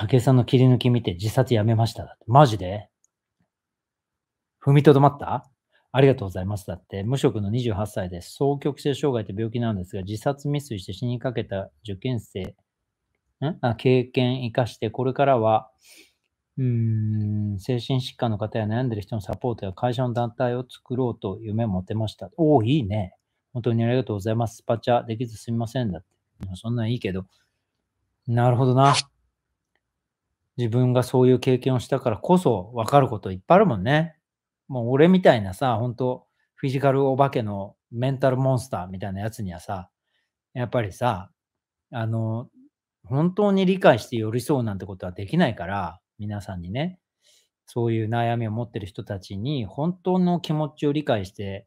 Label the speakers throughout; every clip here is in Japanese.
Speaker 1: 武井さんの切り抜き見て自殺やめましただって。マジで踏みとどまったありがとうございます。だって、無職の28歳です。双極性障害って病気なんですが、自殺未遂して死にかけた受験生、んあ経験生かして、これからは、うん、精神疾患の方や悩んでる人のサポートや会社の団体を作ろうと夢持てました。おお、いいね。本当にありがとうございます。スパチャできずすみません。だって。そんなんいいけど。なるほどな。自分がそういう経験をしたからこそ分かることいっぱいあるもんね。もう俺みたいなさ、本当フィジカルお化けのメンタルモンスターみたいなやつにはさ、やっぱりさ、あの、本当に理解して寄り添うなんてことはできないから、皆さんにね、そういう悩みを持ってる人たちに、本当の気持ちを理解して、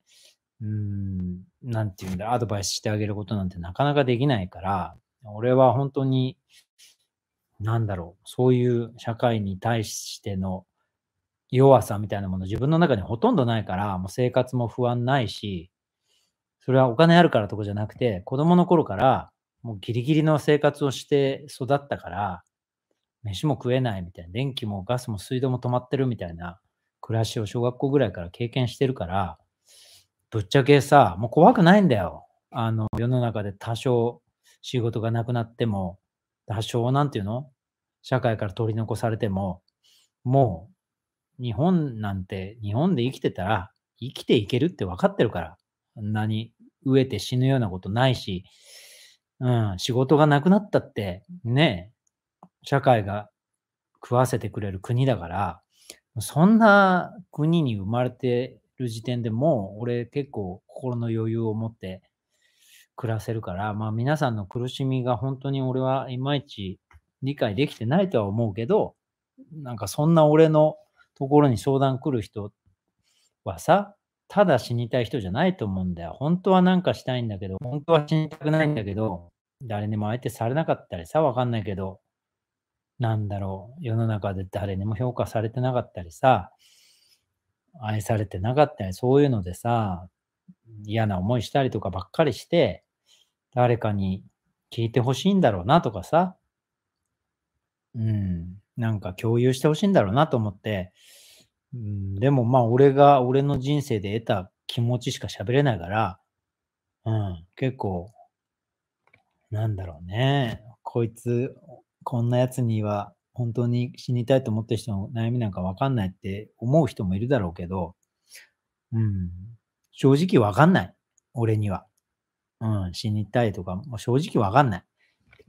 Speaker 1: うーん、なんていうんだ、アドバイスしてあげることなんてなかなかできないから、俺は本当になんだろう、そういう社会に対しての弱さみたいなもの自分の中にほとんどないから、もう生活も不安ないし、それはお金あるからとかじゃなくて、子供の頃からもうギリギリの生活をして育ったから、飯も食えないみたいな、電気もガスも水道も止まってるみたいな暮らしを小学校ぐらいから経験してるから、ぶっちゃけさ、もう怖くないんだよ。あの、世の中で多少仕事がなくなっても、多少なんていうの社会から取り残されても、もう日本なんて日本で生きてたら生きていけるって分かってるから、何飢えて死ぬようなことないし、うん、仕事がなくなったってね、社会が食わせてくれる国だから、そんな国に生まれてる時点でもう俺結構心の余裕を持って暮らせるから、まあ皆さんの苦しみが本当に俺はいまいち理解できてないとは思うけど、なんかそんな俺のところに相談来る人はさ、ただ死にたい人じゃないと思うんだよ。本当はなんかしたいんだけど、本当は死にたくないんだけど、誰にも相手されなかったりさ、わかんないけど、なんだろう、世の中で誰にも評価されてなかったりさ、愛されてなかったり、そういうのでさ、嫌な思いしたりとかばっかりして、誰かに聞いてほしいんだろうなとかさ、うん、なんか共有してほしいんだろうなと思って、うん、でもまあ俺が俺の人生で得た気持ちしか喋れないから、うん、結構、なんだろうね。こいつ、こんなやつには本当に死にたいと思ってる人の悩みなんかわかんないって思う人もいるだろうけど、うん、正直わかんない。俺には。うん、死にたいとか、も正直わかんない。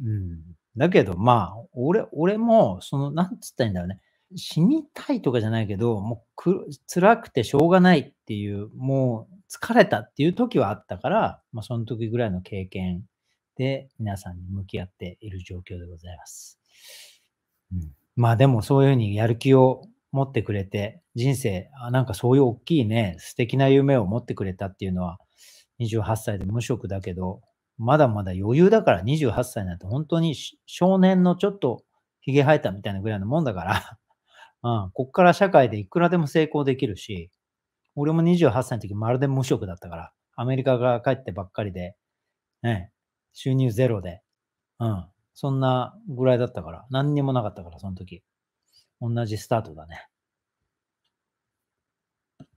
Speaker 1: うん。だけど、まあ、俺、俺も、その、なんつったらいいんだろうね。死にたいとかじゃないけど、もうく、辛くてしょうがないっていう、もう、疲れたっていう時はあったから、まあ、その時ぐらいの経験で、皆さんに向き合っている状況でございます。うん、まあ、でも、そういうふうにやる気を持ってくれて、人生、あなんかそういう大きいね、素敵な夢を持ってくれたっていうのは、28歳で無職だけど、まだまだ余裕だから28歳なんて本当に少年のちょっとげ生えたみたいなぐらいのもんだから、うん、こっから社会でいくらでも成功できるし、俺も28歳の時まるで無職だったから、アメリカから帰ってばっかりで、ね、収入ゼロで、うん、そんなぐらいだったから、何にもなかったから、その時。同じスタートだね。